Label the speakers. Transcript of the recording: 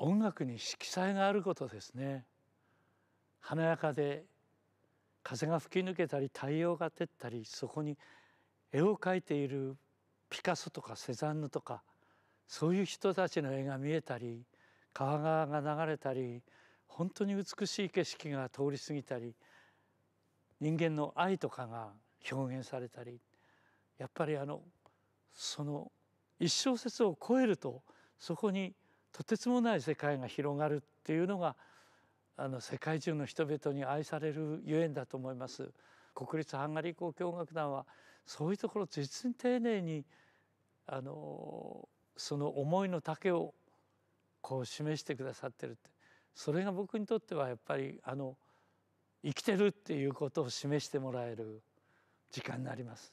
Speaker 1: 音楽に色彩があることですね華やかで風が吹き抜けたり太陽が照ったりそこに絵を描いているピカソとかセザンヌとかそういう人たちの絵が見えたり川側が流れたり本当に美しい景色が通り過ぎたり人間の愛とかが表現されたりやっぱりあのその一小節を超えるとそこにとてつもない世界が広がるっていうのがあの世界中の人々に愛されるゆえんだと思います。国立ハンガリー交響楽団はそういうところを実に丁寧にあのその思いの丈をこう示してくださってるってそれが僕にとってはやっぱりあの生きてるっていうことを示してもらえる時間になります。